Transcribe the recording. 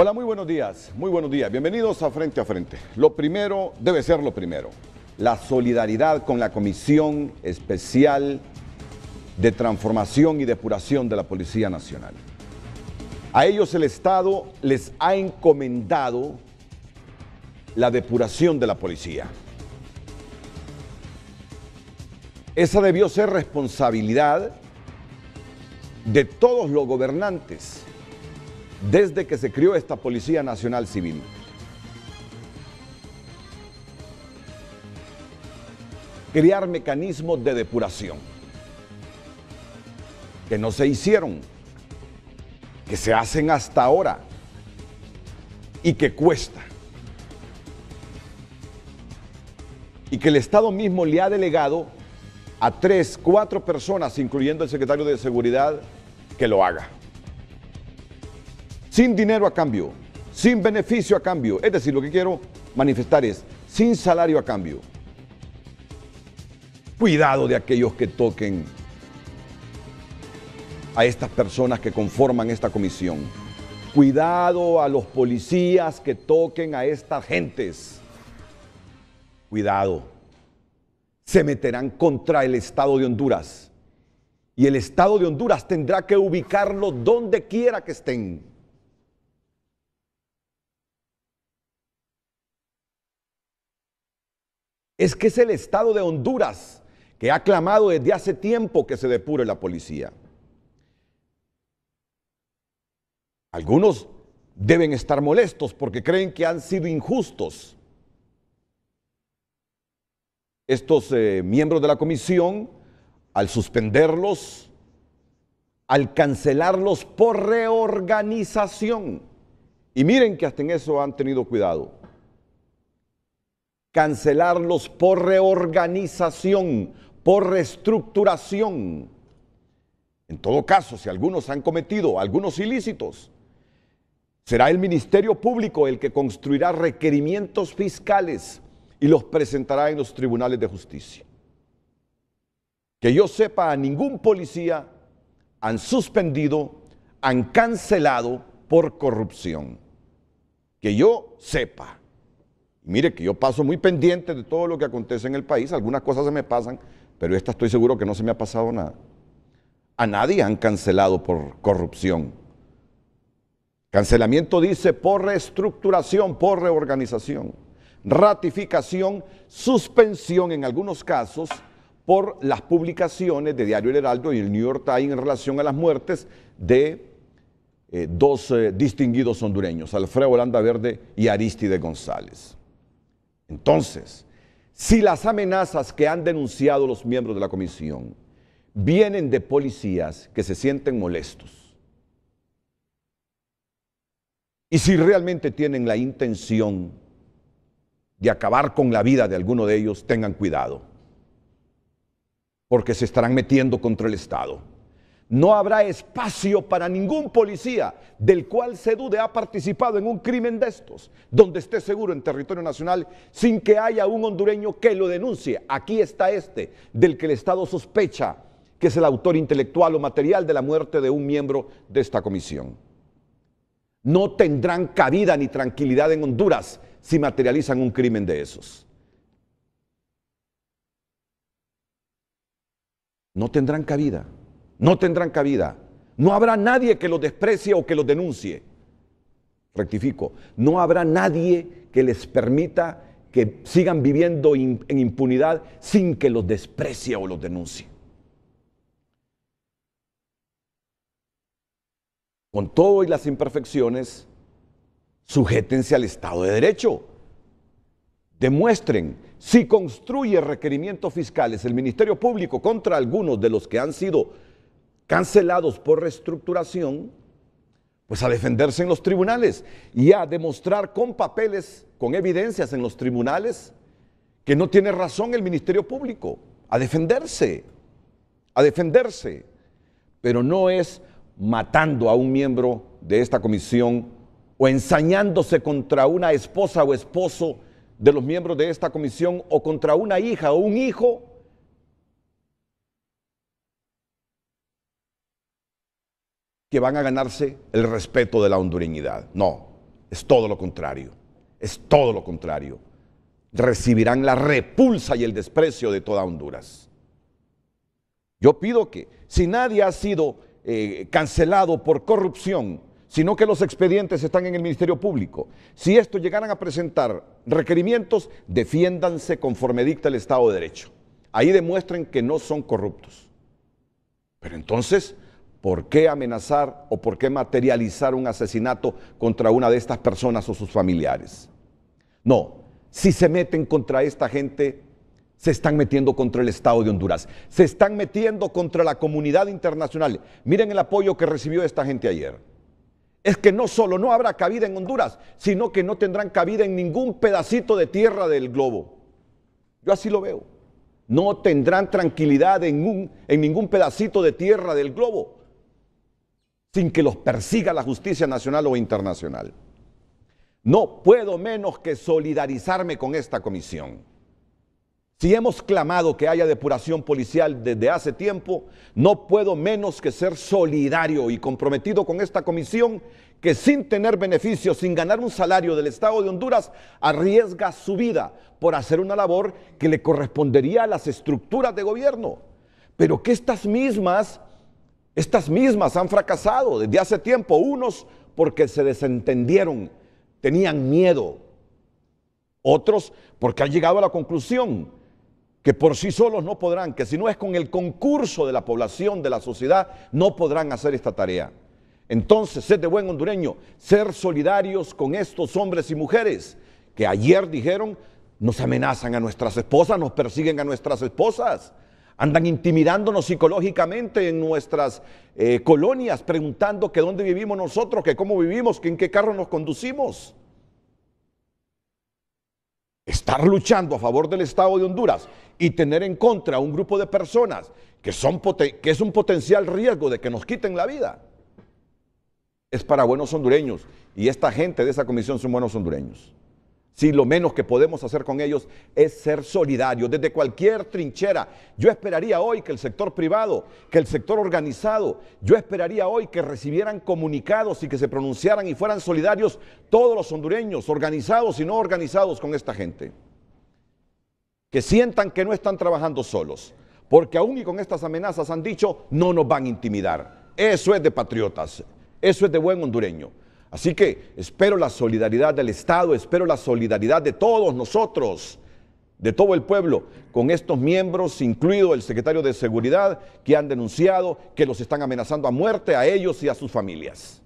Hola, muy buenos días, muy buenos días. Bienvenidos a Frente a Frente. Lo primero debe ser lo primero. La solidaridad con la Comisión Especial de Transformación y Depuración de la Policía Nacional. A ellos el Estado les ha encomendado la depuración de la policía. Esa debió ser responsabilidad de todos los gobernantes desde que se creó esta Policía Nacional Civil. Crear mecanismos de depuración que no se hicieron, que se hacen hasta ahora y que cuesta. y que el Estado mismo le ha delegado a tres, cuatro personas, incluyendo el secretario de Seguridad, que lo haga sin dinero a cambio, sin beneficio a cambio. Es decir, lo que quiero manifestar es sin salario a cambio. Cuidado de aquellos que toquen a estas personas que conforman esta comisión. Cuidado a los policías que toquen a estas gentes. Cuidado. Se meterán contra el Estado de Honduras. Y el Estado de Honduras tendrá que ubicarlo donde quiera que estén. es que es el Estado de Honduras que ha clamado desde hace tiempo que se depure la policía. Algunos deben estar molestos porque creen que han sido injustos. Estos eh, miembros de la comisión, al suspenderlos, al cancelarlos por reorganización. Y miren que hasta en eso han tenido cuidado cancelarlos por reorganización, por reestructuración. En todo caso, si algunos han cometido algunos ilícitos, será el Ministerio Público el que construirá requerimientos fiscales y los presentará en los tribunales de justicia. Que yo sepa, a ningún policía han suspendido, han cancelado por corrupción. Que yo sepa. Mire que yo paso muy pendiente de todo lo que acontece en el país, algunas cosas se me pasan, pero esta estoy seguro que no se me ha pasado nada. A nadie han cancelado por corrupción. Cancelamiento dice por reestructuración, por reorganización, ratificación, suspensión en algunos casos por las publicaciones de Diario El Heraldo y el New York Times en relación a las muertes de eh, dos eh, distinguidos hondureños, Alfredo Holanda Verde y Aristide González. Entonces, si las amenazas que han denunciado los miembros de la comisión vienen de policías que se sienten molestos, y si realmente tienen la intención de acabar con la vida de alguno de ellos, tengan cuidado, porque se estarán metiendo contra el Estado. No habrá espacio para ningún policía del cual se dude ha participado en un crimen de estos, donde esté seguro en territorio nacional, sin que haya un hondureño que lo denuncie. Aquí está este, del que el Estado sospecha que es el autor intelectual o material de la muerte de un miembro de esta comisión. No tendrán cabida ni tranquilidad en Honduras si materializan un crimen de esos. No tendrán cabida no tendrán cabida. No habrá nadie que los desprecie o que los denuncie. Rectifico, no habrá nadie que les permita que sigan viviendo en impunidad sin que los desprecie o los denuncie. Con todo y las imperfecciones, sujétense al Estado de Derecho. Demuestren si construye requerimientos fiscales el Ministerio Público contra algunos de los que han sido cancelados por reestructuración, pues a defenderse en los tribunales y a demostrar con papeles, con evidencias en los tribunales, que no tiene razón el Ministerio Público, a defenderse, a defenderse, pero no es matando a un miembro de esta comisión o ensañándose contra una esposa o esposo de los miembros de esta comisión o contra una hija o un hijo que van a ganarse el respeto de la hondureñidad. No, es todo lo contrario. Es todo lo contrario. Recibirán la repulsa y el desprecio de toda Honduras. Yo pido que si nadie ha sido eh, cancelado por corrupción, sino que los expedientes están en el Ministerio Público, si estos llegaran a presentar requerimientos, defiéndanse conforme dicta el Estado de Derecho. Ahí demuestren que no son corruptos. Pero entonces ¿Por qué amenazar o por qué materializar un asesinato contra una de estas personas o sus familiares? No, si se meten contra esta gente, se están metiendo contra el Estado de Honduras, se están metiendo contra la comunidad internacional. Miren el apoyo que recibió esta gente ayer. Es que no solo no habrá cabida en Honduras, sino que no tendrán cabida en ningún pedacito de tierra del globo. Yo así lo veo. No tendrán tranquilidad en, ningún pedacito de tierra del globo sin que los persiga la justicia nacional o internacional. No puedo menos que solidarizarme con esta comisión. Si hemos clamado que haya depuración policial desde hace tiempo, no puedo menos que ser solidario y comprometido con esta comisión que sin tener beneficios, sin ganar un salario del Estado de Honduras, arriesga su vida por hacer una labor que le correspondería a las estructuras de gobierno, pero que estas mismas estas mismas han fracasado desde hace tiempo, unos porque se desentendieron, tenían miedo, otros porque han llegado a la conclusión que por sí solos no podrán, que si no es con el concurso de la población, de la sociedad, no podrán hacer esta tarea. Entonces, sed de buen hondureño, ser solidarios con estos hombres y mujeres que ayer dijeron, nos amenazan a nuestras esposas, nos persiguen a nuestras esposas andan intimidándonos psicológicamente en nuestras eh, colonias, preguntando que dónde vivimos nosotros, que cómo vivimos, que en qué carro nos conducimos. Estar luchando a favor del Estado de Honduras y tener en contra a un grupo de personas que, son que es un potencial riesgo de que nos quiten la vida, es para buenos hondureños. Y esta gente de esa comisión son buenos hondureños si lo menos que podemos hacer con ellos es ser solidarios desde cualquier trinchera. Yo esperaría hoy que el sector privado, que el sector organizado, yo esperaría hoy que recibieran comunicados y que se pronunciaran y fueran solidarios todos los hondureños, organizados y no organizados con esta gente. Que sientan que no están trabajando solos, porque aún y con estas amenazas han dicho, no nos van a intimidar. Eso es de patriotas, eso es de buen hondureño. Así que espero la solidaridad del Estado, espero la solidaridad de todos nosotros, de todo el pueblo, con estos miembros, incluido el secretario de Seguridad, que han denunciado que los están amenazando a muerte a ellos y a sus familias.